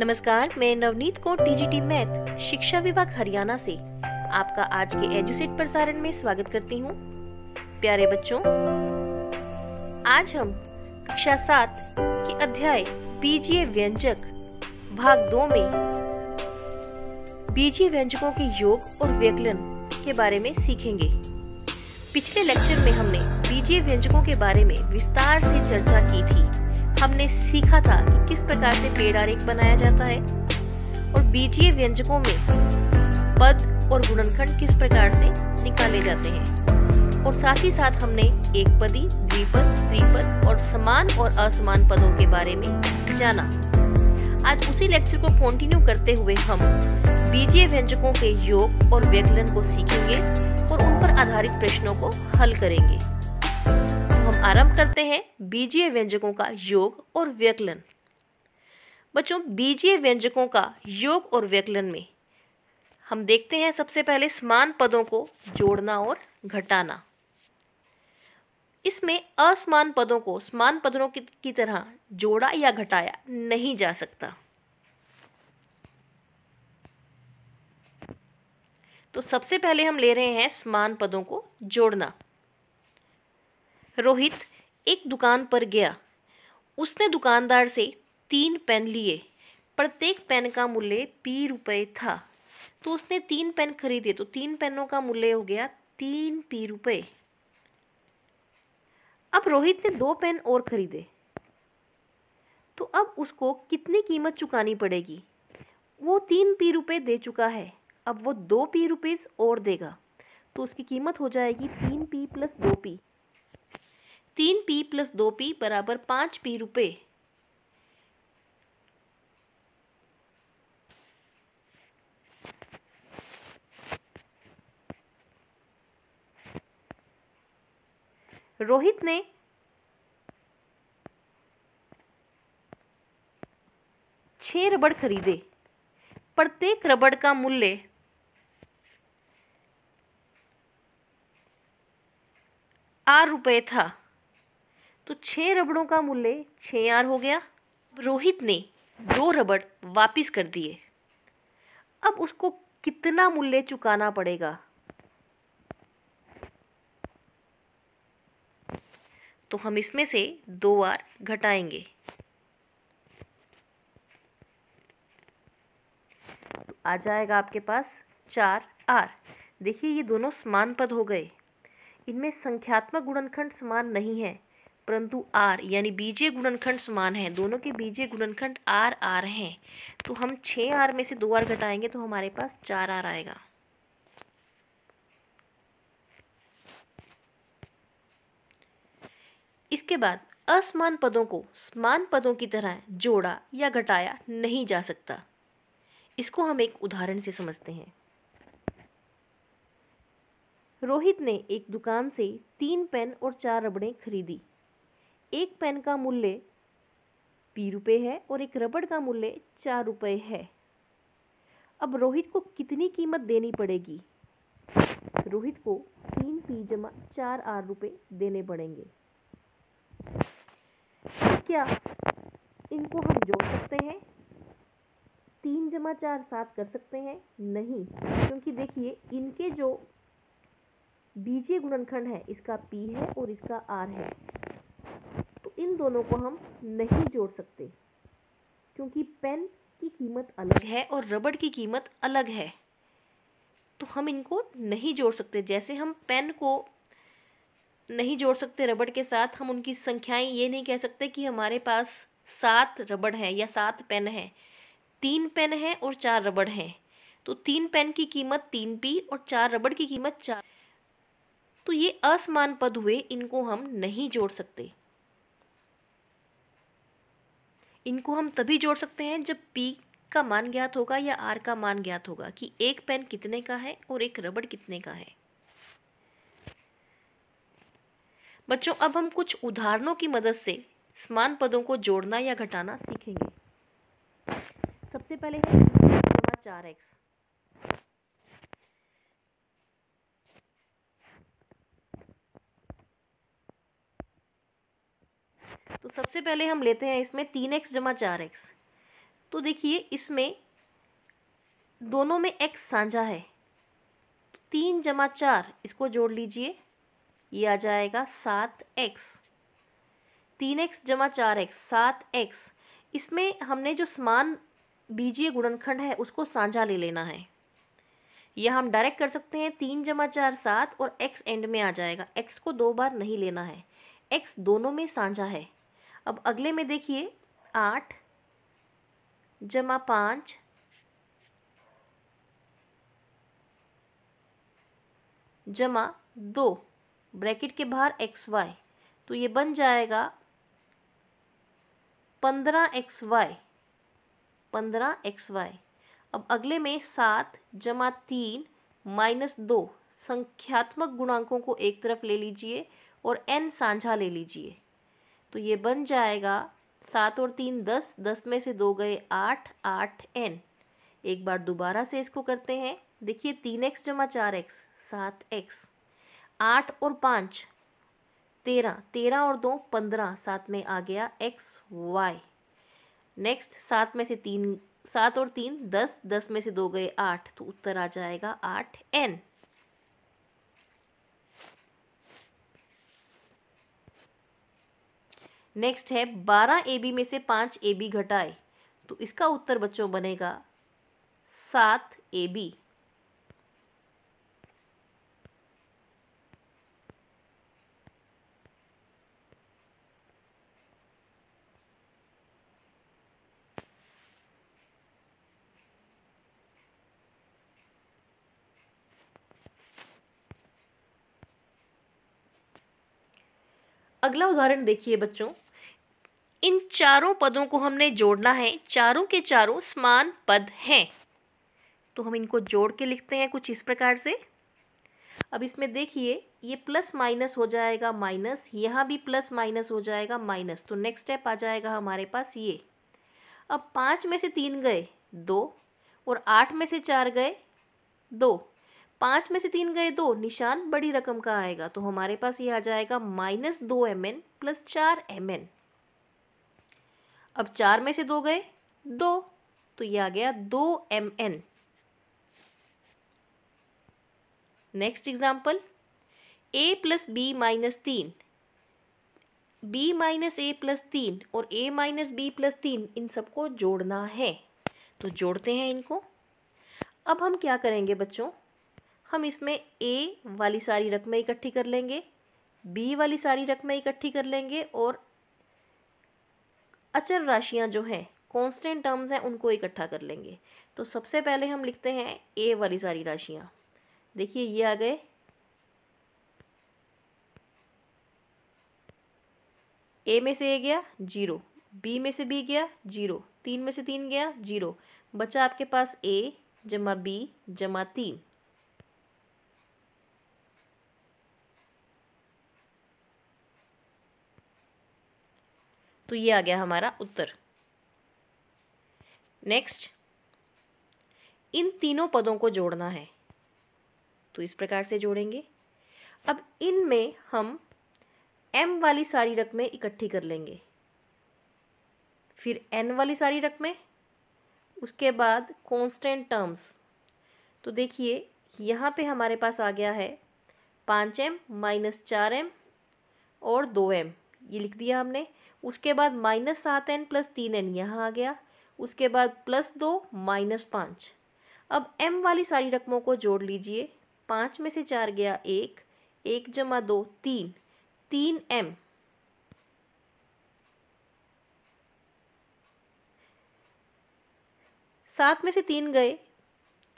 नमस्कार मैं नवनीत को टीजीटी मैथ शिक्षा विभाग हरियाणा से आपका आज के एजुसेट प्रसारण में स्वागत करती हूँ प्यारे बच्चों आज हम कक्षा सात के अध्याय बीजीय व्यंजक भाग दो में बीजीय व्यंजकों के योग और व्यकलन के बारे में सीखेंगे पिछले लेक्चर में हमने बीजीय व्यंजकों के बारे में विस्तार से चर्चा की थी हमने सीखा था कि किस प्रकार से पेड़ आरेख बनाया जाता है और बीजीय व्यंजकों में पद और गुणनखंड किस प्रकार से निकाले जाते हैं और साथ ही साथ हमने एक पदी द्विपद त्रिपद और समान और असमान पदों के बारे में जाना आज उसी लेक्चर को कंटिन्यू करते हुए हम बीजीय व्यंजकों के योग और व्यकलन को सीखेंगे और उन पर आधारित प्रश्नों को हल करेंगे तो हम आरंभ करते हैं बीजीय व्यंजकों का योग और व्यकलन बच्चों बीजीय व्यंजकों का योग और व्यकलन में हम देखते हैं सबसे पहले समान पदों को जोड़ना और घटाना इसमें असमान पदों को समान पदों की, की तरह जोड़ा या घटाया नहीं जा सकता तो सबसे पहले हम ले रहे हैं समान पदों को जोड़ना रोहित एक दुकान पर गया उसने दुकानदार से तीन पेन लिए प्रत्येक पेन का मूल्य पी रुपये था तो उसने तीन पेन खरीदे तो तीन पेनों का मूल्य हो गया तीन पी रुपये अब रोहित ने दो पेन और खरीदे तो अब उसको कितनी कीमत चुकानी पड़ेगी वो तीन पी रुपये दे चुका है अब वो दो पी रुपीज़ और देगा तो उसकी कीमत हो जाएगी तीन पी प्लस दो पी तीन पी प्लस दो पी बराबर पाँच पी रुपये रोहित ने छह रबड़ खरीदे प्रत्येक रबड़ का मूल्य आर रुपये था तो छः रबड़ों का मूल्य छः आर हो गया रोहित ने दो रबड़ वापस कर दिए अब उसको कितना मूल्य चुकाना पड़ेगा तो हम इसमें से दो आर घटाएंगे तो आ जाएगा आपके पास चार आर देखिए ये दोनों समान पद हो गए इनमें संख्यात्मक गुणनखंड समान नहीं है परंतु आर यानी बीजे गुणनखंड समान है दोनों के बीजे गुणनखंड आर आर हैं तो हम छः आर में से दो आर घटाएंगे तो हमारे पास चार आर आएगा इसके बाद असमान पदों को समान पदों की तरह जोड़ा या घटाया नहीं जा सकता इसको हम एक उदाहरण से समझते हैं रोहित ने एक दुकान से तीन पेन और चार रबड़ें खरीदी एक पेन का मूल्य पी रुपये है और एक रबड़ का मूल्य चार रुपये है अब रोहित को कितनी कीमत देनी पड़ेगी रोहित को तीन पी जमा चार आर रुपये देने पड़ेंगे क्या इनको हम जोड़ सकते हैं तीन जमा चार सात कर सकते हैं नहीं क्योंकि देखिए इनके जो बीजे गुणनखंड है इसका पी है और इसका आर है इन दोनों को हम नहीं जोड़ सकते क्योंकि पेन की कीमत अलग है और रबड़ की कीमत अलग है तो हम इनको नहीं जोड़ सकते जैसे हम पेन को नहीं जोड़ सकते रबड़ के साथ हम उनकी संख्याएं ये नहीं कह सकते कि हमारे पास सात रबड़ हैं या सात पेन हैं तीन पेन हैं और चार रबड़ हैं तो तीन पेन की कीमत तीन पी और चार रबड़ की कीमत चार तो ये असमान पद हुए इनको हम नहीं जोड़ सकते इनको हम तभी जोड़ सकते हैं जब पी का मान ज्ञात होगा या आर का मान ज्ञात होगा कि एक पेन कितने का है और एक रबड़ कितने का है बच्चों अब हम कुछ उदाहरणों की मदद से समान पदों को जोड़ना या घटाना सीखेंगे सबसे पहले है चार एक्स तो सबसे पहले हम लेते हैं इसमें तीन एक्स जमा चार एक्स तो देखिए इसमें दोनों में एक्स साझा है तो तीन जमा चार इसको जोड़ लीजिए ये आ जाएगा सात एक्स तीन एक्स जमा चार एक्स सात एक्स इसमें हमने जो समान बीजीय गुणनखंड है उसको साझा ले लेना है यह हम डायरेक्ट कर सकते हैं तीन जमा चार सात और एक्स एंड में आ जाएगा एक्स को दो बार नहीं लेना है एक्स दोनों में साझा है अब अगले में देखिए आठ जमा पाँच जमा दो ब्रैकेट के बाहर एक्स वाई तो ये बन जाएगा पंद्रह एक्स वाई पंद्रह एक्स वाई अब अगले में सात जमा तीन माइनस दो संख्यात्मक गुणांकों को एक तरफ ले लीजिए और एन साझा ले लीजिए तो ये बन जाएगा सात और तीन दस दस में से दो गए आठ आठ एन एक बार दोबारा से इसको करते हैं देखिए तीन एक्स जमा चार एक्स सात एक्स आठ और पाँच तेरह तेरह और दो पंद्रह सात में आ गया एक्स वाई नेक्स्ट सात में से तीन सात और तीन दस दस में से दो गए आठ तो उत्तर आ जाएगा आठ एन नेक्स्ट है बारह ए बी में से पाँच ए बी घटाए तो इसका उत्तर बच्चों बनेगा सात ए बी अगला उदाहरण देखिए बच्चों इन चारों पदों को हमने जोड़ना है चारों के चारों समान पद हैं तो हम इनको जोड़ के लिखते हैं कुछ इस प्रकार से अब इसमें देखिए ये प्लस माइनस हो जाएगा माइनस यहाँ भी प्लस माइनस हो जाएगा माइनस तो नेक्स्ट स्टेप आ जाएगा हमारे पास ये अब पाँच में से तीन गए दो और आठ में से चार गए दो पाँच में से तीन गए दो निशान बड़ी रकम का आएगा तो हमारे पास ये आ जाएगा माइनस दो एम एन प्लस चार एम एन अब चार में से दो गए दो तो ये आ गया दो m n next example a plus b minus तीन बी माइनस ए प्लस तीन और ए माइनस बी प्लस तीन इन सबको जोड़ना है तो जोड़ते हैं इनको अब हम क्या करेंगे बच्चों हम इसमें ए वाली सारी रकमें इकट्ठी कर लेंगे बी वाली सारी रकमें इकट्ठी कर लेंगे और अचर राशियाँ जो हैं कॉन्स्टेंट टर्म्स हैं उनको इकट्ठा कर लेंगे तो सबसे पहले हम लिखते हैं ए वाली सारी राशियाँ देखिए ये आ गए ए में से ए गया जीरो बी में से बी गया जीरो तीन में से तीन गया जीरो बचा आपके पास ए जमा बी जमा तीन तो ये आ गया हमारा उत्तर नेक्स्ट इन तीनों पदों को जोड़ना है तो इस प्रकार से जोड़ेंगे अब इनमें हम एम वाली सारी रकमें इकट्ठी कर लेंगे फिर एन वाली सारी रकमें उसके बाद कॉन्स्टेंट टर्म्स तो देखिए यहाँ पे हमारे पास आ गया है पाँच एम माइनस चार एम और दो एम ये लिख दिया हमने उसके बाद माइनस सात एन प्लस तीन एन यहाँ आ गया उसके बाद प्लस दो माइनस पाँच अब एम वाली सारी रकमों को जोड़ लीजिए पाँच में से चार गया एक एक जमा दो तीन तीन एम सात में से तीन गए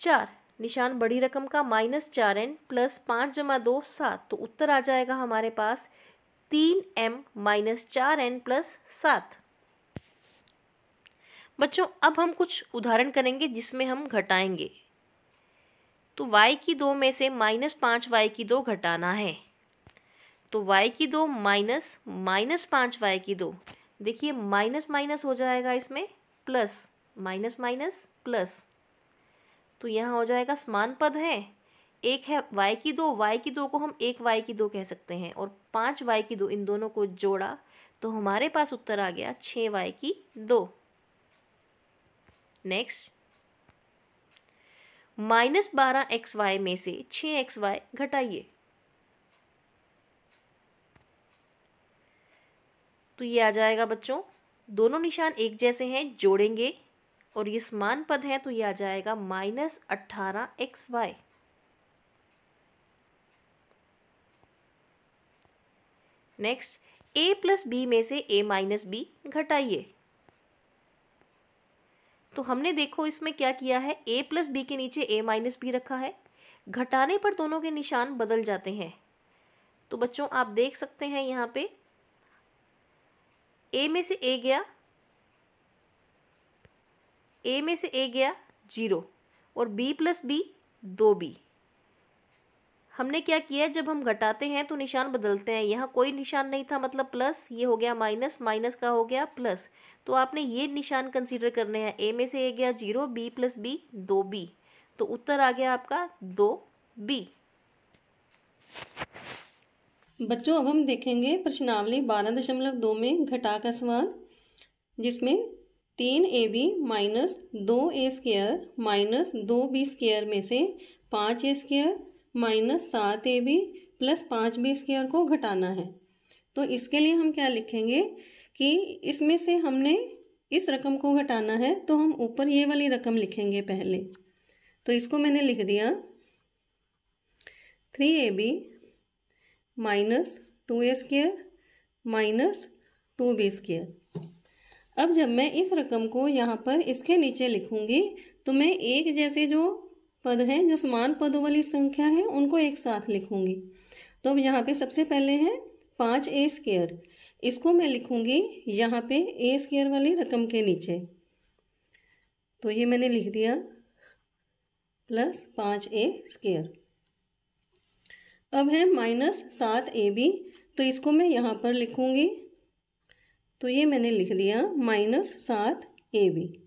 चार निशान बड़ी रकम का माइनस चार एन प्लस पाँच जमा दो सात तो उत्तर आ जाएगा हमारे पास तीन एम माइनस चार एन प्लस सात बच्चों अब हम कुछ उदाहरण करेंगे जिसमें हम घटाएंगे तो y की दो में से माइनस पाँच वाई की दो घटाना है तो y की दो माइनस माइनस पाँच वाई की दो देखिए माइनस माइनस हो जाएगा इसमें प्लस माइनस माइनस प्लस तो यहाँ हो जाएगा समान पद है एक है वाई की दो वाई की दो को हम एक वाई की दो कह सकते हैं और पाँच वाई की दो इन दोनों को जोड़ा तो हमारे पास उत्तर आ गया छः वाई की दो नेक्स्ट माइनस बारह एक्स वाई में से छः एक्स वाई घटाइए तो ये आ जाएगा बच्चों दोनों निशान एक जैसे हैं जोड़ेंगे और ये समान पद है तो ये आ जाएगा माइनस अट्ठारह x y next a plus b में से ए माइनस बी घटाइए तो हमने देखो इसमें क्या किया है ए प्लस बी के नीचे ए माइनस बी रखा है घटाने पर दोनों के निशान बदल जाते हैं तो बच्चों आप देख सकते हैं यहाँ पे ए में से ए गया ए में से ए गया जीरो और बी प्लस बी दो बी हमने क्या किया जब हम घटाते हैं तो निशान बदलते हैं यहाँ कोई निशान नहीं था मतलब प्लस ये हो गया माइनस माइनस का हो गया प्लस तो आपने ये निशान कंसीडर करने हैं ए में से ए गया जीरो बी प्लस बी दो बी तो उत्तर आ गया आपका दो बी बच्चों अब हम देखेंगे प्रश्नावली बारह दशमलव दो में घटा का सवाल जिसमें तीन ए बी माइनस दो ए स्केयर माइनस दो बी स्केयर में से पाँच ए स्केयर माइनस सात ए बी प्लस पाँच बी स्केयर को घटाना है तो इसके लिए हम क्या लिखेंगे कि इसमें से हमने इस रकम को घटाना है तो हम ऊपर ये वाली रकम लिखेंगे पहले तो इसको मैंने लिख दिया three a b minus two a square minus two b square अब जब मैं इस रकम को यहाँ पर इसके नीचे लिखूंगी तो मैं एक जैसे जो पद हैं जो समान पदों वाली संख्या है उनको एक साथ लिखूंगी तो अब यहाँ पे सबसे पहले है पाँच ए स्केयर इसको मैं लिखूंगी यहाँ पे ए स्केयर वाली रकम के नीचे तो ये मैंने लिख दिया प्लस पाँच ए स्केयर अब है माइनस सात ए बी तो इसको मैं यहाँ पर लिखूंगी तो ये मैंने लिख दिया माइनस सात ए बी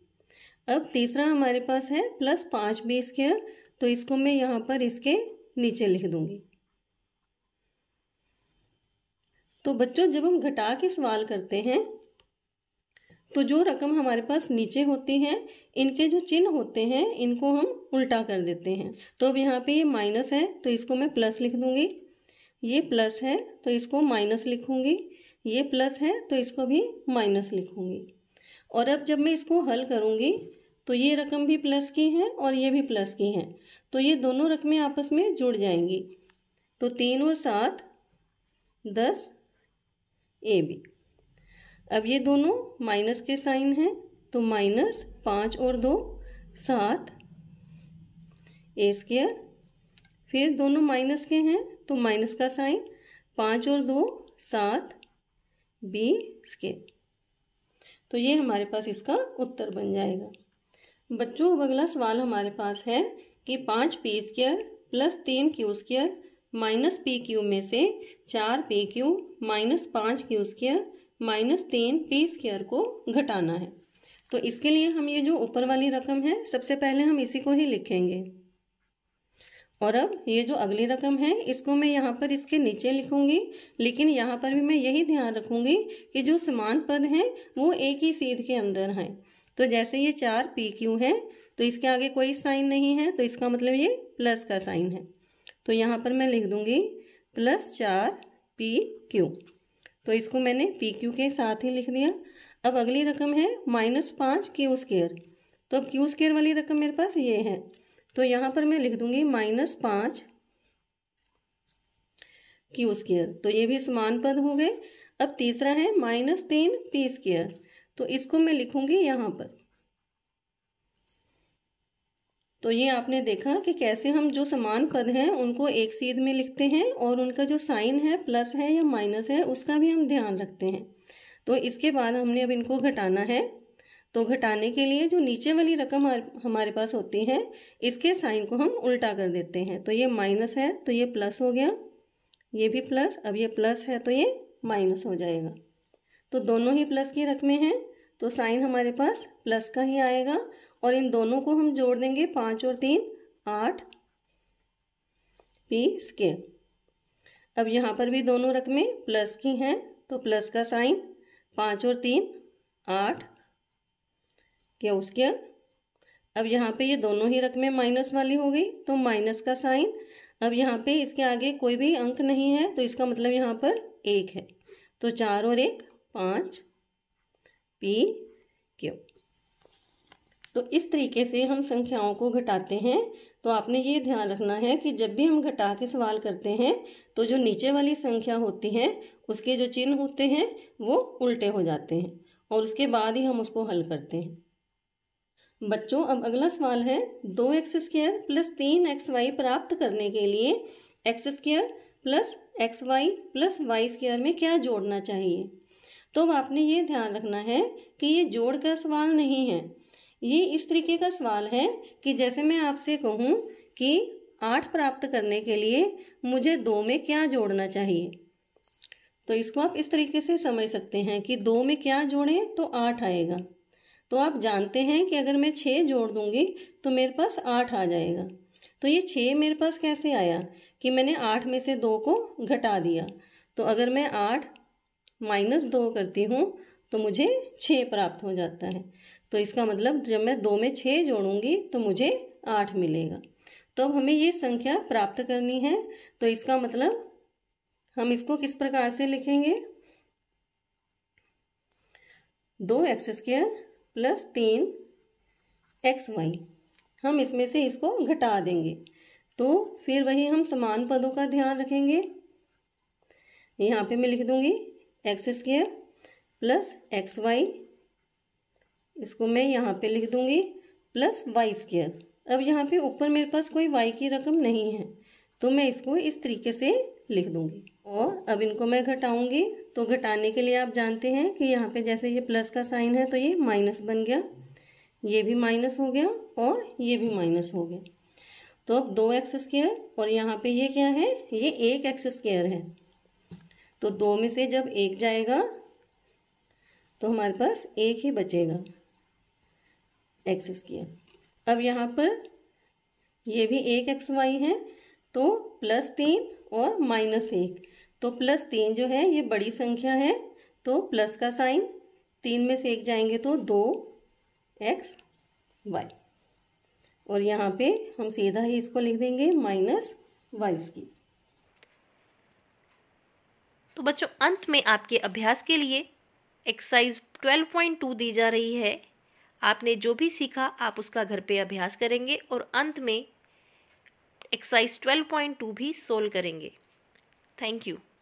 अब तीसरा हमारे पास है प्लस पाँच बी स्क्वेयर तो इसको मैं यहाँ पर इसके नीचे लिख दूंगी तो बच्चों जब हम घटा के सवाल करते हैं तो जो रकम हमारे पास नीचे होती है इनके जो चिन्ह होते हैं इनको हम उल्टा कर देते हैं तो अब यहाँ पे ये माइनस है तो इसको मैं प्लस लिख दूंगी ये प्लस है तो इसको माइनस लिखूंगी ये प्लस है तो इसको भी माइनस लिखूंगी और अब जब मैं इसको हल करूँगी तो ये रकम भी प्लस की है और ये भी प्लस की है तो ये दोनों रकमें आपस में जुड़ जाएंगी तो तीन और सात दस ए बी अब ये दोनों माइनस के साइन हैं तो माइनस पाँच और दो सात ए स्केयर फिर दोनों माइनस के हैं तो माइनस का साइन पाँच और दो सात बी स्केयर तो ये हमारे पास इसका उत्तर बन जाएगा बच्चों अब अगला सवाल हमारे पास है कि पाँच पी स्क्यर प्लस तीन q square minus p q में से चार पी क्यू माइनस पाँच क्यू स्क्यर माइनस तीन पी स्क्यर को घटाना है तो इसके लिए हम ये जो ऊपर वाली रकम है सबसे पहले हम इसी को ही लिखेंगे और अब ये जो अगली रकम है इसको मैं यहाँ पर इसके नीचे लिखूंगी लेकिन यहाँ पर भी मैं यही ध्यान रखूंगी कि जो समान पद हैं वो एक ही सीध के अंदर हैं तो जैसे ये चार पी क्यू है तो इसके आगे कोई साइन नहीं है तो इसका मतलब ये प्लस का साइन है तो यहाँ पर मैं लिख दूंगी प्लस चार पी क्यू तो इसको मैंने पी क्यू के साथ ही लिख दिया अब अगली रकम है माइनस पाँच क्यू स्केयर तो अब क्यू स्केयर वाली रकम मेरे पास ये है तो यहाँ पर मैं लिख दूंगी माइनस पाँच क्यू स्केयर तो ये भी समान पद हो गए अब तीसरा है माइनस तीन पी स्केयर तो इसको मैं लिखूंगी यहाँ पर तो ये आपने देखा कि कैसे हम जो समान पद हैं उनको एक सीध में लिखते हैं और उनका जो साइन है प्लस है या माइनस है उसका भी हम ध्यान रखते हैं तो इसके बाद हमने अब इनको घटाना है तो घटाने के लिए जो नीचे वाली रकम हमारे पास होती है इसके साइन को हम उल्टा कर देते हैं तो ये माइनस है तो ये प्लस हो गया ये भी प्लस अब ये प्लस है तो ये माइनस हो जाएगा तो दोनों ही प्लस की रकमें हैं तो साइन हमारे पास प्लस का ही आएगा और इन दोनों को हम जोड़ देंगे पाँच और तीन आठ पी स्के अब यहाँ पर भी दोनों रकमें प्लस की हैं तो प्लस का साइन पाँच और तीन आठ क्या उसके अब यहाँ पे ये दोनों ही रकमें माइनस वाली हो गई तो माइनस का साइन अब यहाँ पे इसके आगे कोई भी अंक नहीं है तो इसका मतलब यहाँ पर एक है तो चार और एक पाँच पी क्यू तो इस तरीके से हम संख्याओं को घटाते हैं तो आपने ये ध्यान रखना है कि जब भी हम घटा के सवाल करते हैं तो जो नीचे वाली संख्या होती है उसके जो चिन्ह होते हैं वो उल्टे हो जाते हैं और उसके बाद ही हम उसको हल करते हैं बच्चों अब अगला सवाल है दो एक्स स्क्र प्लस तीन एक्स वाई प्राप्त करने के लिए x square plus x y plus y square में क्या जोड़ना चाहिए तो अब आपने ये ध्यान रखना है कि ये जोड़ का सवाल नहीं है ये इस तरीके का सवाल है कि जैसे मैं आपसे कहूँ कि आठ प्राप्त करने के लिए मुझे दो में क्या जोड़ना चाहिए तो इसको आप इस तरीके से समझ सकते हैं कि दो में क्या जोड़ें तो आठ आएगा तो आप जानते हैं कि अगर मैं छः जोड़ दूंगी तो मेरे पास आठ आ जाएगा तो ये छः मेरे पास कैसे आया कि मैंने आठ में से दो को घटा दिया तो अगर मैं आठ माइनस दो करती हूँ तो मुझे छः प्राप्त हो जाता है तो इसका मतलब जब मैं दो में छः जोड़ूंगी तो मुझे आठ मिलेगा तो अब हमें ये संख्या प्राप्त करनी है तो इसका मतलब हम इसको किस प्रकार से लिखेंगे दो एक्स स्क्र प्लस तीन एक्स वाई हम इसमें से इसको घटा देंगे तो फिर वही हम समान पदों का ध्यान रखेंगे यहाँ पे मैं लिख दूंगी x square plus x y इसको मैं यहाँ पे लिख दूंगी प्लस वाई स्क्र अब यहाँ पे ऊपर मेरे पास कोई वाई की रकम नहीं है तो मैं इसको इस तरीके से लिख दूंगी और अब इनको मैं घटाऊंगी तो घटाने के लिए आप जानते हैं कि यहाँ पे जैसे ये प्लस का साइन है तो ये माइनस बन गया ये भी माइनस हो गया और ये भी माइनस हो गया तो अब दो एक्स स्केयर और यहाँ पे ये क्या है ये एक एक्स स्क्र है तो दो में से जब एक जाएगा तो हमारे पास एक ही बचेगा एक्स स्केयर अब यहाँ पर ये भी एक एक्स वाई है तो प्लस तीन और माइनस एक तो प्लस तीन जो है ये बड़ी संख्या है तो प्लस का साइन तीन में से एक जाएंगे तो दो एक्स वाई और यहाँ पे हम सीधा ही इसको लिख देंगे माइनस वाई की तो बच्चों अंत में आपके अभ्यास के लिए एक्सरसाइज 12.2 दी जा रही है आपने जो भी सीखा आप उसका घर पे अभ्यास करेंगे और अंत में एक्सरसाइज 12.2 भी सोल्व करेंगे थैंक यू